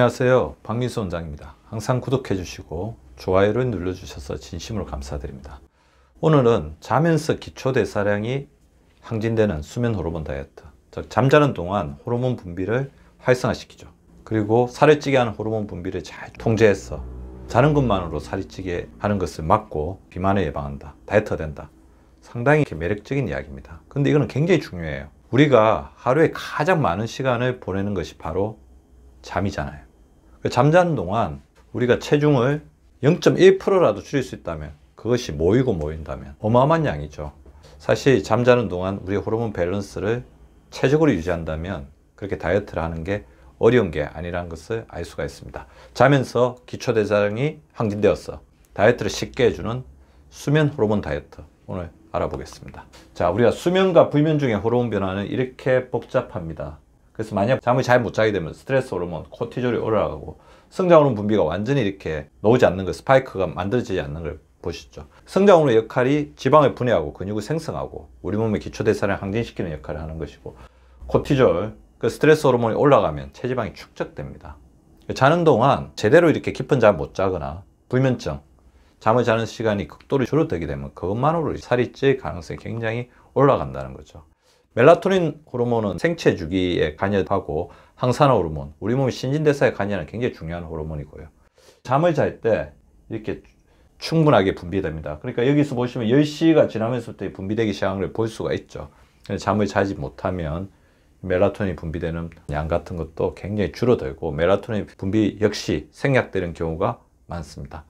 안녕하세요. 박민수 원장입니다. 항상 구독해 주시고 좋아요를 눌러 주셔서 진심으로 감사드립니다. 오늘은 자면서 기초 대사량이 항진되는 수면 호르몬 다이어트, 즉 잠자는 동안 호르몬 분비를 활성화시키죠. 그리고 살을 찌게 하는 호르몬 분비를 잘 통제해서 자는 것만으로 살이 찌게 하는 것을 막고 비만을 예방한다. 다이어트 된다. 상당히 매력적인 이야기입니다. 근데 이거는 굉장히 중요해요. 우리가 하루에 가장 많은 시간을 보내는 것이 바로 잠이잖아요. 그 잠자는 동안 우리가 체중을 0.1%라도 줄일 수 있다면 그것이 모이고 모인다면 어마어마한 양이죠. 사실 잠자는 동안 우리 호르몬 밸런스를 체적으로 유지한다면 그렇게 다이어트를 하는 게 어려운 게 아니라는 것을 알 수가 있습니다. 자면서 기초대사량이 항진되었어. 다이어트를 쉽게 해주는 수면 호르몬 다이어트 오늘 알아보겠습니다. 자, 우리가 수면과 불면 중에 호르몬 변화는 이렇게 복잡합니다. 그래서 만약 잠을 잘 못 자게 되면 스트레스 호르몬 코티졸이 올라가고 성장 호르몬 분비가 완전히 이렇게 나오지 않는 거 그 스파이크가 만들어지지 않는 걸 보시죠. 성장 호르몬의 역할이 지방을 분해하고 근육을 생성하고 우리 몸의 기초 대사를 항진시키는 역할을 하는 것이고 코티졸 그 스트레스 호르몬이 올라가면 체지방이 축적됩니다. 자는 동안 제대로 이렇게 깊은 잠 못 자거나 불면증, 잠을 자는 시간이 극도로 줄어들게 되면 그것만으로 살이 찔 가능성이 굉장히 올라간다는 거죠. 멜라토닌 호르몬은 생체 주기에 관여하고 항산화 호르몬, 우리 몸의 신진대사에 관여하는 굉장히 중요한 호르몬이고요. 잠을 잘 때 이렇게 충분하게 분비됩니다. 그러니까 여기서 보시면 10시가 지나면서부터 분비되기 시작한 걸 볼 수가 있죠. 잠을 자지 못하면 멜라토닌 이 분비되는 양 같은 것도 굉장히 줄어들고 멜라토닌 분비 역시 생략되는 경우가 많습니다.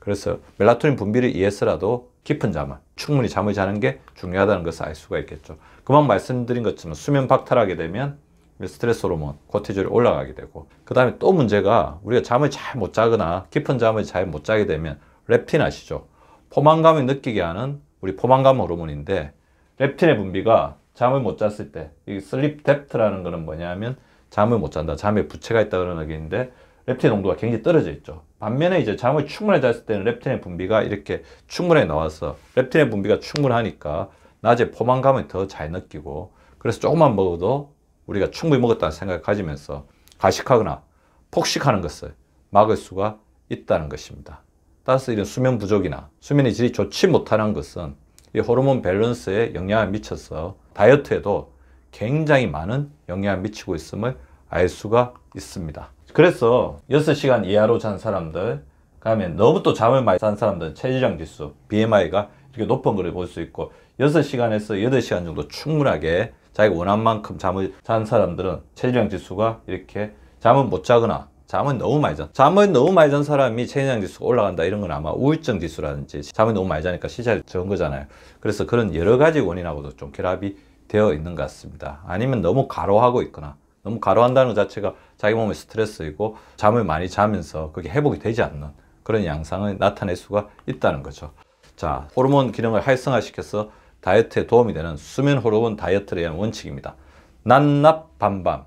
그래서 멜라토닌 분비를 위해서라도 깊은 잠을 충분히 잠을 자는 게 중요하다는 것을 알 수가 있겠죠. 그만 말씀드린 것처럼 수면 박탈하게 되면 스트레스 호르몬, 코티졸이 올라가게 되고 그 다음에 또 문제가 우리가 잠을 잘 못 자거나 깊은 잠을 잘 못 자게 되면 렙틴 아시죠? 포만감을 느끼게 하는 우리 포만감 호르몬인데 렙틴의 분비가 잠을 못 잤을 때 슬립 뎁트라는 거는 뭐냐면 잠을 못 잔다, 잠에 부채가 있다 그런 얘기인데 렙틴 농도가 굉장히 떨어져 있죠. 반면에 이제 잠을 충분히 잤을 때는 렙틴의 분비가 이렇게 충분히 나와서 렙틴의 분비가 충분하니까 낮에 포만감을 더 잘 느끼고 그래서 조금만 먹어도 우리가 충분히 먹었다는 생각을 가지면서 가식하거나 폭식하는 것을 막을 수가 있다는 것입니다. 따라서 이런 수면 부족이나 수면의 질이 좋지 못하는 것은 이 호르몬 밸런스에 영향을 미쳐서 다이어트에도 굉장히 많은 영향을 미치고 있음을 알 수가 있습니다. 그래서 6시간 이하로 잔 사람들 그다음에 너무 또 잠을 많이 잔 사람들은 체지방 지수 BMI가 이렇게 높은 것을 볼수 있고 6시간에서 8시간 정도 충분하게 자기가 원한 만큼 잠을 잔 사람들은 체지방 지수가 이렇게 잠은 못 자거나 잠은 너무 많이 잔잠을 너무 많이 잔 사람이 체지방 지수가 올라간다 이런 건 아마 우울증 지수라든지 잠을 너무 많이 자니까 시차를 적은 거잖아요 그래서 그런 여러 가지 원인하고도 좀 결합이 되어 있는 것 같습니다 아니면 너무 과로하고 있거나 너무 과로한다는 것 자체가 자기 몸에 스트레스이고 잠을 많이 자면서 그게 회복이 되지 않는 그런 양상을 나타낼 수가 있다는 거죠. 자, 호르몬 기능을 활성화시켜서 다이어트에 도움이 되는 수면 호르몬 다이어트에 대한 원칙입니다. 낮낮 밤밤,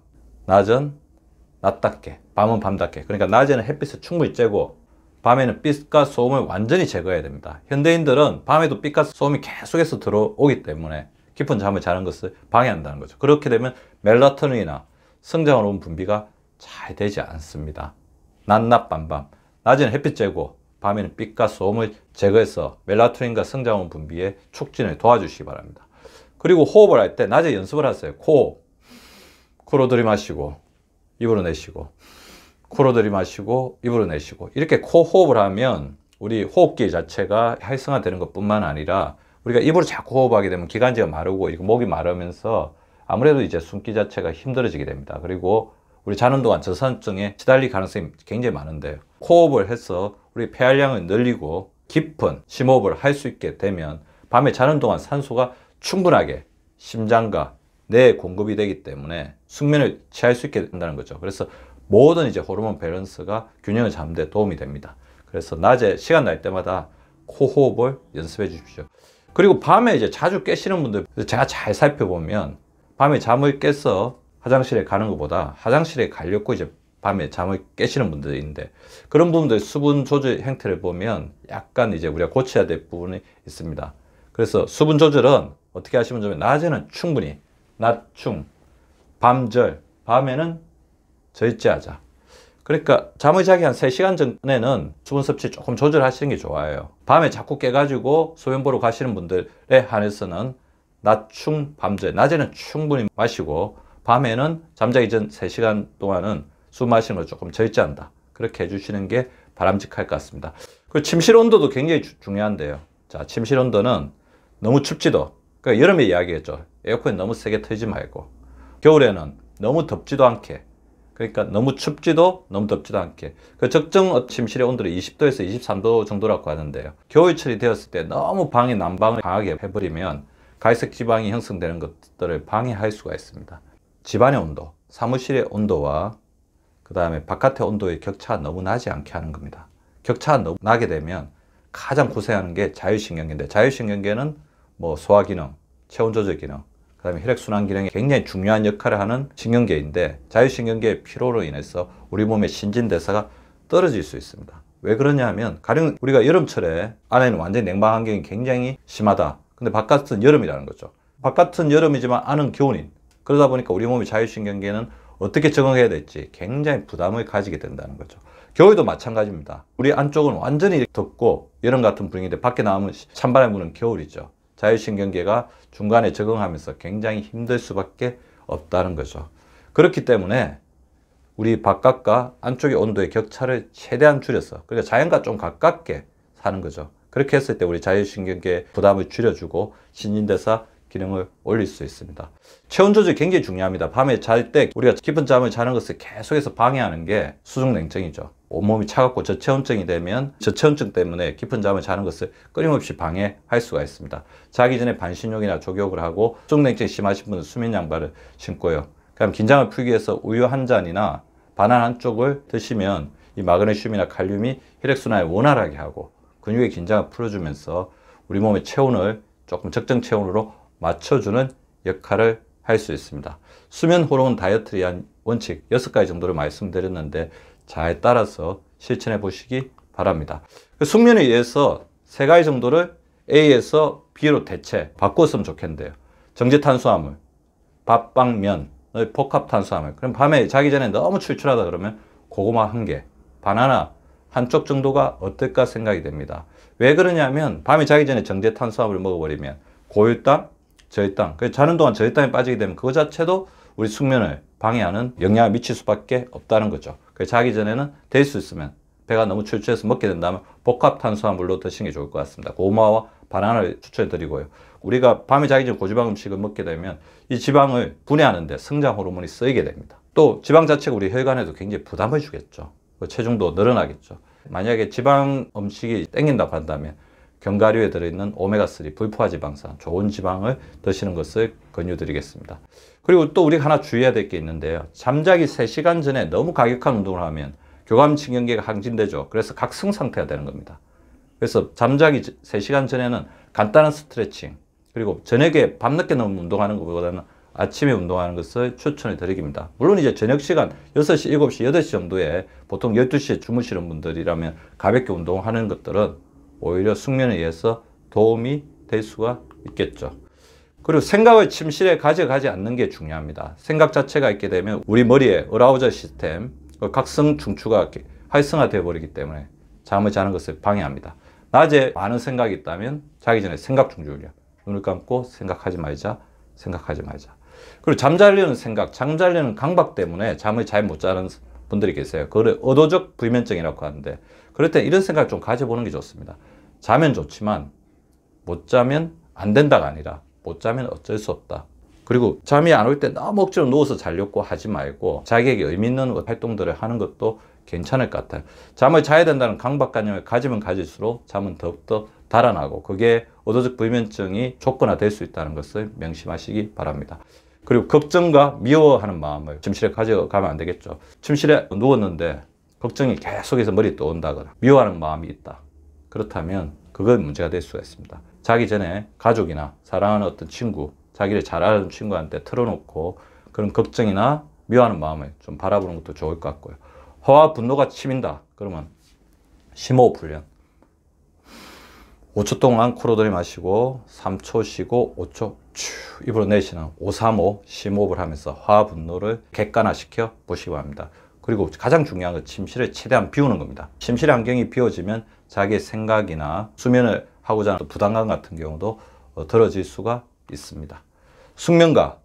낮은 낮답게, 밤은 밤답게. 그러니까 낮에는 햇빛을 충분히 쬐고 밤에는 빛과 소음을 완전히 제거해야 됩니다. 현대인들은 밤에도 빛과 소음이 계속해서 들어오기 때문에 깊은 잠을 자는 것을 방해한다는 거죠. 그렇게 되면 멜라토닌이나 성장호르몬 분비가 잘 되지 않습니다. 낮낮 밤밤 낮에는 햇빛 제고 밤에는 빛과 소음을 제거해서 멜라토닌과 성장호르몬 분비의 촉진을 도와주시기 바랍니다. 그리고 호흡을 할 때 낮에 연습을 하세요. 코 코로 들이마시고 입으로 내쉬고 코로 들이마시고 입으로 내쉬고 이렇게 코 호흡을 하면 우리 호흡기 자체가 활성화되는 것뿐만 아니라 우리가 입으로 자꾸 호흡하게 되면 기관지가 마르고 목이 마르면서 아무래도 이제 숨기 자체가 힘들어지게 됩니다. 그리고 우리 자는 동안 저산증에 시달릴 가능성이 굉장히 많은데요. 코흡을 해서 우리 폐활량을 늘리고 깊은 심호흡을 할 수 있게 되면 밤에 자는 동안 산소가 충분하게 심장과 뇌에 공급이 되기 때문에 숙면을 취할 수 있게 된다는 거죠. 그래서 모든 이제 호르몬 밸런스가 균형을 잡는 데 도움이 됩니다. 그래서 낮에 시간 날 때마다 코호흡을 연습해 주십시오. 그리고 밤에 이제 자주 깨시는 분들 제가 잘 살펴보면 밤에 잠을 깨서 화장실에 가는 것보다 화장실에 가려고 이제 밤에 잠을 깨시는 분들이 있는데 그런 부분들 수분 조절 행태를 보면 약간 이제 우리가 고쳐야 될 부분이 있습니다. 그래서 수분 조절은 어떻게 하시면 좋으면 낮에는 충분히 낮충, 밤절, 밤에는 절제하자. 그러니까 잠을 자기 한 3시간 전에는 수분 섭취 조금 조절하시는 게 좋아요. 밤에 자꾸 깨가지고 소변 보러 가시는 분들에 한해서는 낮충 밤제 낮에는 충분히 마시고 밤에는 잠자기 전 3시간 동안은 술 마시는 걸 조금 절제한다. 그렇게 해주시는 게 바람직할 것 같습니다. 그 침실 온도도 굉장히 주, 중요한데요. 자, 침실 온도는 너무 춥지도, 그러니까 여름에 이야기했죠. 에어컨이 너무 세게 틀지 말고, 겨울에는 너무 덥지도 않게, 그러니까 너무 춥지도 너무 덥지도 않게. 그 적정 침실의 온도를 20도에서 23도 정도라고 하는데요. 겨울철이 되었을 때 너무 방이 난방을 강하게 해버리면 갈색 지방이 형성되는 것들을 방해할 수가 있습니다. 집안의 온도, 사무실의 온도와 그 다음에 바깥의 온도의 격차가 너무 나지 않게 하는 겁니다. 격차가 너무 나게 되면 가장 고생하는 게 자율신경계인데 자율신경계는 뭐 소화기능, 체온조절기능, 그 다음에 혈액순환기능이 굉장히 중요한 역할을 하는 신경계인데 자율신경계의 피로로 인해서 우리 몸의 신진대사가 떨어질 수 있습니다. 왜 그러냐 하면 가령 우리가 여름철에 안에는 완전히 냉방 환경이 굉장히 심하다 근데 바깥은 여름이라는 거죠. 바깥은 여름이지만 안은 겨울인. 그러다 보니까 우리 몸이 자율신경계는 어떻게 적응해야 될지 굉장히 부담을 가지게 된다는 거죠. 겨울도 마찬가지입니다. 우리 안쪽은 완전히 덥고 여름 같은 분위기인데 밖에 나오면 찬바람 부는 겨울이죠. 자율신경계가 중간에 적응하면서 굉장히 힘들 수밖에 없다는 거죠. 그렇기 때문에 우리 바깥과 안쪽의 온도의 격차를 최대한 줄여서 그러니까 자연과 좀 가깝게 사는 거죠. 그렇게 했을 때 우리 자율신경계 에 부담을 줄여주고 신진대사 기능을 올릴 수 있습니다. 체온 조절 굉장히 중요합니다. 밤에 잘 때 우리가 깊은 잠을 자는 것을 계속해서 방해하는 게 수중냉증이죠. 온몸이 차갑고 저체온증이 되면 저체온증 때문에 깊은 잠을 자는 것을 끊임없이 방해할 수가 있습니다. 자기 전에 반신욕이나 족욕을 하고 수중냉증이 심하신 분은 수면 양발을 신고요. 그럼 긴장을 풀기 위해서 우유 한 잔이나 바나나 한 쪽을 드시면 이 마그네슘이나 칼륨이 혈액순환을 원활하게 하고 근육의 긴장을 풀어주면서 우리 몸의 체온을 조금 적정 체온으로 맞춰주는 역할을 할 수 있습니다. 수면 호르몬 다이어트에 대한 원칙 6가지 정도를 말씀드렸는데 잘 따라서 실천해 보시기 바랍니다. 그 숙면에 의해서 3가지 정도를 A에서 B로 대체 바꿨으면 좋겠는데요. 정제탄수화물, 밥빵면, 복합탄수화물 그럼 밤에 자기 전에 너무 출출하다 그러면 고구마 한개 바나나 한쪽 정도가 어떨까 생각이 됩니다. 왜 그러냐면 밤에 자기 전에 정제 탄수화물을 먹어버리면 고혈당, 저혈당, 그 자는 동안 저혈당에 빠지게 되면 그 자체도 우리 숙면을 방해하는 영향을 미칠 수밖에 없다는 거죠. 그 자기 전에는 될 수 있으면 배가 너무 출출해서 먹게 된다면 복합탄수화물로 드시는 게 좋을 것 같습니다. 고마워 바나나를 추천드리고요. 해 우리가 밤에 자기 전 고지방 음식을 먹게 되면 이 지방을 분해하는데 성장 호르몬이 쓰이게 됩니다. 또 지방 자체가 우리 혈관에도 굉장히 부담을 주겠죠. 그 체중도 늘어나겠죠. 만약에 지방 음식이 땡긴다고 한다면 견과류에 들어있는 오메가3 불포화 지방산 좋은 지방을 드시는 것을 권유드리겠습니다. 그리고 또 우리가 하나 주의해야 될 게 있는데요. 잠자기 3시간 전에 너무 가격한 운동을 하면 교감신경계가 항진되죠. 그래서 각성 상태가 되는 겁니다. 그래서 잠자기 3시간 전에는 간단한 스트레칭 그리고 저녁에 밤늦게 너무 운동하는 것보다는 아침에 운동하는 것을 추천해 드립니다. 물론 이제 저녁 시간 6시, 7시, 8시 정도에 보통 12시에 주무시는 분들이라면 가볍게 운동하는 것들은 오히려 숙면에 의해서 도움이 될 수가 있겠죠. 그리고 생각을 침실에 가져가지 않는 게 중요합니다. 생각 자체가 있게 되면 우리 머리에 어라우저 시스템, 그 각성 중추가 활성화되어 버리기 때문에 잠을 자는 것을 방해합니다. 낮에 많은 생각이 있다면 자기 전에 생각 중지훈련. 눈을 감고 생각하지 말자, 생각하지 말자. 그리고 잠자려는 생각, 잠자려는 강박 때문에 잠을 잘 못 자는 분들이 계세요. 그걸 의도적 불면증이라고 하는데 그럴 때 이런 생각 을좀 가져보는 게 좋습니다. 자면 좋지만 못 자면 안 된다가 아니라 못 자면 어쩔 수 없다. 그리고 잠이 안 올 때 너무 억지로 누워서 자려고 하지 말고 자기에게 의미 있는 활동들을 하는 것도 괜찮을 것 같아요. 잠을 자야 된다는 강박관념을 가지면 가질수록 잠은 더욱더 달아나고 그게 어도적 불면증이 조건화될 수 있다는 것을 명심하시기 바랍니다. 그리고 걱정과 미워하는 마음을 침실에 가져가면 안 되겠죠. 침실에 누웠는데 걱정이 계속해서 머리에 또 온다거나 미워하는 마음이 있다. 그렇다면 그건 문제가 될 수가 있습니다. 자기 전에 가족이나 사랑하는 어떤 친구, 자기를 잘 아는 친구한테 틀어놓고 그런 걱정이나 미워하는 마음을 좀 바라보는 것도 좋을 것 같고요. 화와 분노가 치민다. 그러면 심호흡 훈련. 5초 동안 코로 들이마시고 3초 쉬고 5초 쭉 입으로 내쉬는 535 심호흡을 하면서 화분노를 객관화시켜 보시기 바랍니다. 그리고 가장 중요한 건 침실을 최대한 비우는 겁니다. 침실 환경이 비워지면 자기 생각이나 수면을 하고자 하는 부담감 같은 경우도 어, 덜어질 수가 있습니다. 숙면과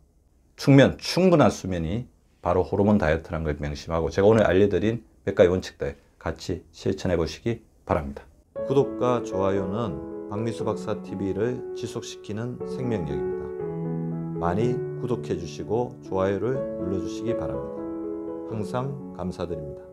숙면, 충분한 수면이 바로 호르몬 다이어트라는 걸 명심하고 제가 오늘 알려드린 백가지 원칙들 같이 실천해 보시기 바랍니다. 구독과 좋아요는 박미수 박사 TV를 지속시키는 생명력입니다. 많이 구독해 주시고 좋아요를 눌러 주시기 바랍니다. 항상 감사드립니다.